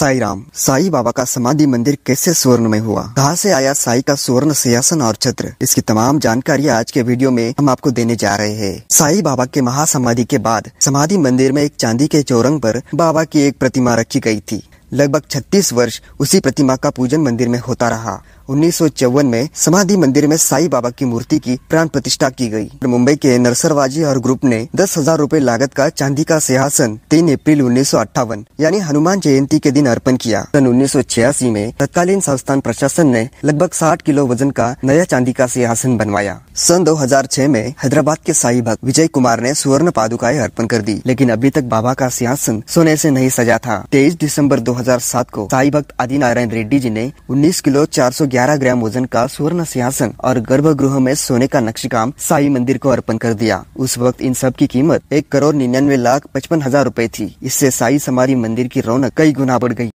साई राम साई बाबा का समाधि मंदिर कैसे स्वर्ण में हुआ कहा से आया साई का स्वर्ण सियासन और छत्र इसकी तमाम जानकारी आज के वीडियो में हम आपको देने जा रहे हैं साई बाबा के महासमाधि के बाद समाधि मंदिर में एक चांदी के चौरंग पर बाबा की एक प्रतिमा रखी गई थी लगभग 36 वर्ष उसी प्रतिमा का पूजन मंदिर में होता रहा उन्नीस में समाधि मंदिर में साई बाबा की मूर्ति की प्राण प्रतिष्ठा की गई। मुंबई के नरसरवाजी और ग्रुप ने दस हजार रूपए लागत का चांदी का सिंहासन तीन अप्रैल उन्नीस यानी हनुमान जयंती के दिन अर्पण किया सन उन्नीस में तत्कालीन संस्थान प्रशासन ने लगभग साठ किलो वजन का नया चांदी का सिंहासन बनवाया सन 2006 में हैदराबाद के साई भक्त विजय कुमार ने सुवर्ण पादुकाएं अर्पण कर दी लेकिन अभी तक बाबा का सिंहासन सोने ऐसी नहीं सजा था तेईस दिसम्बर दो 2007 को साई भक्त आदि नारायण रेड्डी जी ने 19 किलो 411 ग्राम वजन का स्वर्ण सिंहासन और गर्भगृह में सोने का नक्शिकाम साई मंदिर को अर्पण कर दिया उस वक्त इन सब की कीमत एक करोड़ निन्यानवे लाख पचपन हजार रूपए थी इससे साई समारी मंदिर की रौनक कई गुना बढ़ गई